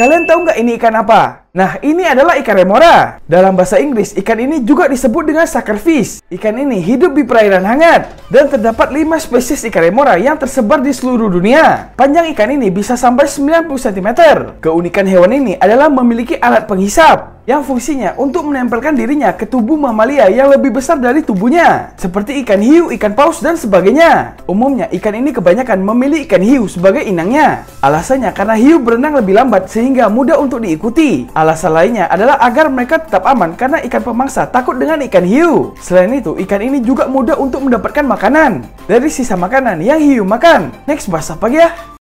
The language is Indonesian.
Kalian tahu nggak ini ikan apa? Nah, ini adalah ikan remora. Dalam bahasa Inggris, ikan ini juga disebut dengan suckerfish. Ikan ini hidup di perairan hangat. Dan terdapat 5 spesies ikan remora yang tersebar di seluruh dunia. Panjang ikan ini bisa sampai 90 cm. Keunikan hewan ini adalah memiliki alat penghisap yang fungsinya untuk menempelkan dirinya ke tubuh mamalia yang lebih besar dari tubuhnya, seperti ikan hiu, ikan paus, dan sebagainya. Umumnya, ikan ini kebanyakan memilih ikan hiu sebagai inangnya. Alasannya karena hiu berenang lebih lambat sehingga mudah untuk diikuti. Alasan lainnya adalah agar mereka tetap aman karena ikan pemangsa takut dengan ikan hiu. Selain itu, ikan ini juga mudah untuk mendapatkan makanan dari sisa makanan yang hiu makan. Next, bahasa pagi ya?